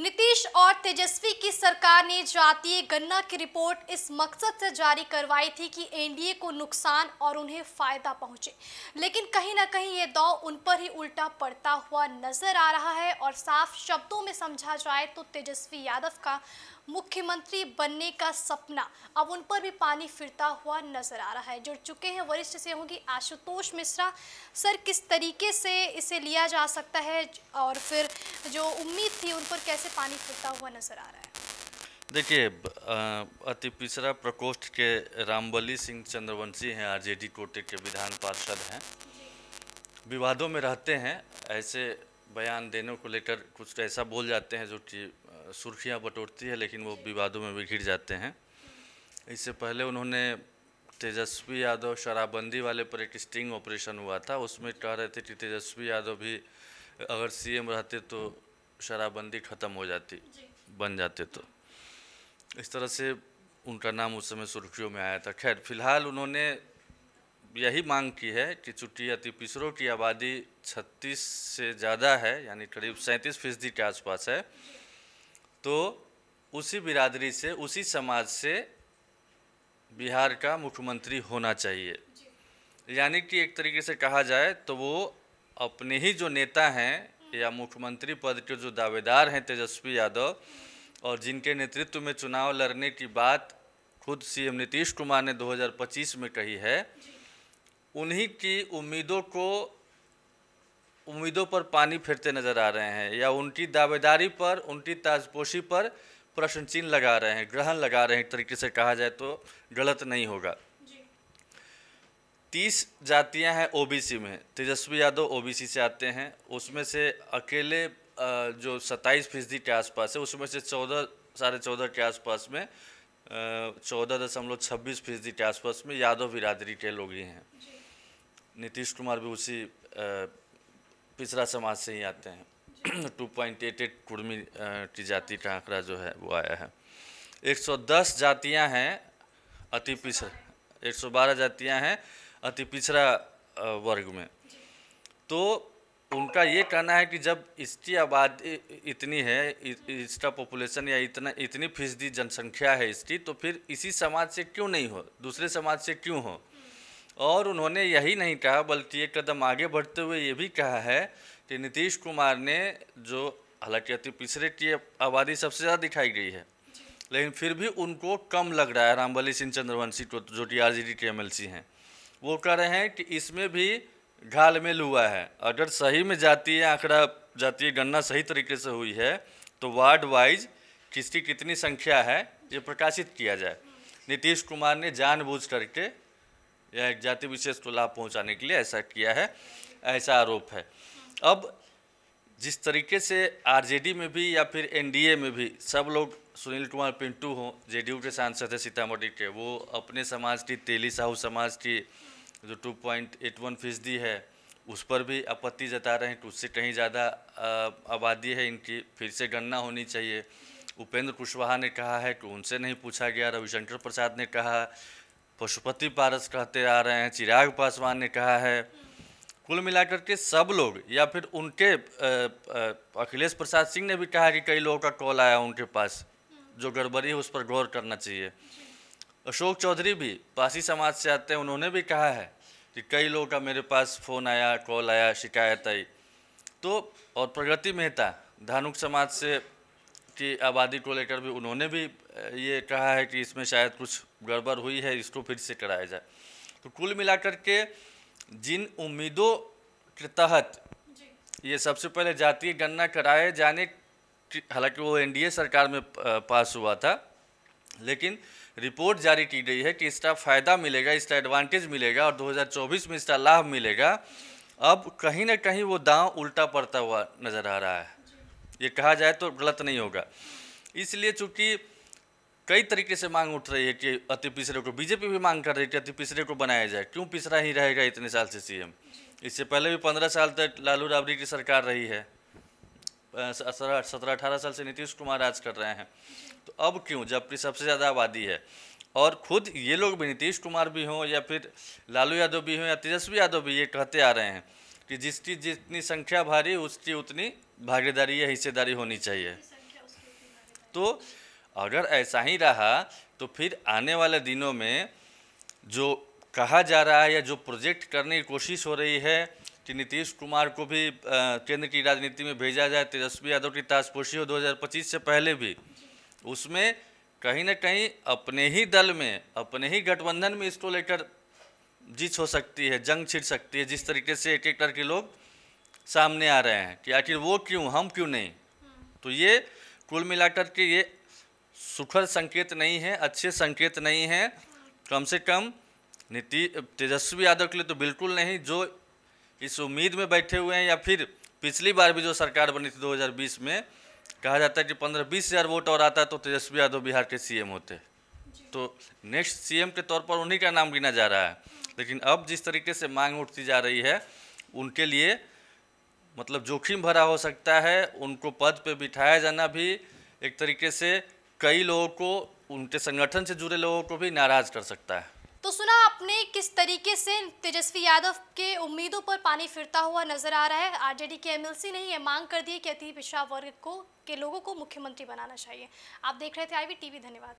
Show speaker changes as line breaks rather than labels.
नीतीश और तेजस्वी की सरकार ने जातीय गन्ना की रिपोर्ट इस मकसद से जारी करवाई थी कि एनडीए को नुकसान और उन्हें फायदा पहुंचे लेकिन कहीं ना कहीं ये दौ उन पर ही उल्टा पड़ता हुआ नजर आ रहा है और साफ शब्दों में समझा जाए तो तेजस्वी यादव का मुख्यमंत्री बनने का सपना अब उन पर भी पानी फिरता हुआ नजर आ रहा है जुड़ चुके हैं वरिष्ठ से होंगी आशुतोष मिश्रा सर किस तरीके से इसे लिया जा सकता है और फिर जो उम्मीद थी उन पर कैसे पानी फिरता हुआ नजर आ रहा है
देखिए अति पिछड़ा प्रकोष्ठ के रामबली सिंह चंद्रवंशी हैं आरजेडी कोटे के विधान पार्षद हैं विवादों में रहते हैं ऐसे बयान देने को लेकर कुछ ऐसा बोल जाते हैं जो कि सुर्खियां बटोरती है लेकिन वो विवादों में भी घिर जाते हैं इससे पहले उन्होंने तेजस्वी यादव शराबबंदी वाले पर एक स्टिंग ऑपरेशन हुआ था उसमें कह रहे थे कि तेजस्वी यादव भी अगर सीएम रहते तो शराबबंदी ख़त्म हो जाती बन जाते तो इस तरह से उनका नाम उस समय सुर्खियों में आया था खैर फिलहाल उन्होंने यही मांग की है कि चुट्टी अति पिछड़ों की आबादी 36 से ज़्यादा है यानी करीब 37 फीसदी के आसपास है तो उसी बिरादरी से उसी समाज से बिहार का मुख्यमंत्री होना चाहिए यानी कि एक तरीके से कहा जाए तो वो अपने ही जो नेता हैं या मुख्यमंत्री पद के जो दावेदार हैं तेजस्वी यादव और जिनके नेतृत्व में चुनाव लड़ने की बात खुद सीएम नीतीश कुमार ने 2025 में कही है उन्हीं की उम्मीदों को उम्मीदों पर पानी फिरते नजर आ रहे हैं या उनकी दावेदारी पर उनकी ताजपोशी पर प्रश्न चिन्ह लगा रहे हैं ग्रहण लगा रहे हैं एक तरीके से कहा जाए तो गलत नहीं होगा तीस जातियां हैं ओबीसी में तेजस्वी यादव ओबीसी से आते हैं उसमें से अकेले जो सत्ताईस फीसदी के आसपास है उसमें से चौदह साढ़े चौदह के आसपास में चौदह दशमलव छब्बीस फीसदी के आसपास में यादव बिरादरी के लोग ही हैं नीतीश कुमार भी उसी पिछड़ा समाज से ही आते हैं two point eight eight Kurmi की जाति का आंकड़ा जो है वो आया है 110 जातियां हैं अति पिछड़ा 112 जातियां हैं अति पिछड़ा वर्ग में तो उनका ये कहना है कि जब इसकी आबादी इतनी है इसका पॉपुलेशन या इतना इतनी फीसदी जनसंख्या है इसकी तो फिर इसी समाज से क्यों नहीं हो दूसरे समाज से क्यों हो और उन्होंने यही नहीं कहा बल्कि एक कदम आगे बढ़ते हुए ये भी कहा है कि नीतीश कुमार ने जो हालांकि अति पिछड़े की आबादी सबसे ज़्यादा दिखाई गई है लेकिन फिर भी उनको कम लग रहा है रामबली सिंह चंद्रवंशी को तो जो कि आर जी के एम हैं वो कह रहे हैं कि इसमें भी घालमेल हुआ है अगर सही में जाती है आंकड़ा जाती है गणना सही तरीके से हुई है तो वार्ड वाइज किसकी कितनी संख्या है ये प्रकाशित किया जाए नीतीश कुमार ने जानबूझ करके या एक जाति विशेष को लाभ पहुंचाने के लिए ऐसा किया है ऐसा आरोप है अब जिस तरीके से आरजेडी में भी या फिर एनडीए में भी सब लोग सुनील कुमार पिंटू हों जेडीयू के सांसद हैं सीतामढ़ी के वो अपने समाज की तेली साहू समाज की जो टू पॉइंट एट वन फीसदी है उस पर भी आपत्ति जता रहे हैं कि तो उससे कहीं ज़्यादा आबादी है इनकी फिर से गणना होनी चाहिए उपेंद्र कुशवाहा ने कहा है कि तो उनसे नहीं पूछा गया रविशंकर प्रसाद ने कहा पशुपति पारस कहते आ रहे हैं चिराग पासवान ने कहा है कुल मिलाकर के सब लोग या फिर उनके अखिलेश प्रसाद सिंह ने भी कहा कि कई लोगों का कॉल आया उनके पास जो गड़बड़ी है उस पर गौर करना चाहिए अशोक चौधरी भी पासी समाज से आते हैं उन्होंने भी कहा है कि कई लोगों का मेरे पास फ़ोन आया कॉल आया शिकायत आई तो और प्रगति मेहता धानुक समाज से की आबादी को लेकर भी उन्होंने भी ये कहा है कि इसमें शायद कुछ गड़बड़ हुई है इसको फिर से कराया जाए तो कुल मिलाकर के जिन उम्मीदों के तहत ये सबसे पहले जातीय गणना कराए जाने हालांकि वो एनडीए सरकार में पास हुआ था लेकिन रिपोर्ट जारी की गई है कि इसका फ़ायदा मिलेगा इसका एडवांटेज मिलेगा और 2024 में इसका लाभ मिलेगा अब कहीं ना कहीं वो दांव उल्टा पड़ता हुआ नज़र आ रहा है ये कहा जाए तो गलत नहीं होगा इसलिए चूँकि कई तरीके से मांग उठ रही है कि अति पिछड़े को बीजेपी भी मांग कर रही है कि अति पिछड़े को बनाया जाए क्यों पिछड़ा ही रहेगा इतने साल से सीएम इससे पहले भी पंद्रह साल तक लालू राबड़ी की सरकार रही है सत्रह अठारह साल से नीतीश कुमार राज कर रहे हैं तो अब क्यों जबकि सबसे ज़्यादा आबादी है और खुद ये लोग भी नीतीश कुमार भी हों या फिर लालू यादव भी हों या तेजस्वी यादव भी ये कहते आ रहे हैं कि जिसकी जितनी संख्या भारी उसकी उतनी भागीदारी या हिस्सेदारी होनी चाहिए तो अगर ऐसा ही रहा तो फिर आने वाले दिनों में जो कहा जा रहा है या जो प्रोजेक्ट करने की कोशिश हो रही है कि नीतीश कुमार को भी केंद्र की राजनीति में भेजा जाए तेजस्वी यादव की ताजपोशी हो 2025 से पहले भी उसमें कहीं ना कहीं अपने ही दल में अपने ही गठबंधन में इसको लेकर जीत हो सकती है जंग छिड़ सकती है जिस तरीके से एक एक करके लोग सामने आ रहे हैं कि आखिर वो क्यों हम क्यों नहीं तो ये कुल मिलाकर के ये सुखद संकेत नहीं है अच्छे संकेत नहीं है कम से कम नीति तेजस्वी यादव के लिए तो बिल्कुल नहीं जो इस उम्मीद में बैठे हुए हैं या फिर पिछली बार भी जो सरकार बनी थी 2020 में कहा जाता है कि पंद्रह बीस हज़ार वोट और आता तो तेजस्वी यादव बिहार के सीएम होते तो नेक्स्ट सीएम के तौर पर उन्हीं का नाम गिना जा रहा है लेकिन अब जिस तरीके से मांग उठती जा रही है उनके लिए मतलब जोखिम भरा हो सकता है उनको पद पर बिठाया जाना भी एक तरीके से कई लोगों को उनके संगठन से जुड़े लोगों को भी नाराज कर सकता है
तो सुना आपने किस तरीके से तेजस्वी यादव के उम्मीदों पर पानी फिरता हुआ नजर आ रहा है आरजेडी के एमएलसी ने ही मांग कर दी है कि अति पिछड़ा वर्ग को के लोगों को मुख्यमंत्री बनाना चाहिए आप देख रहे थे आईवी टीवी धन्यवाद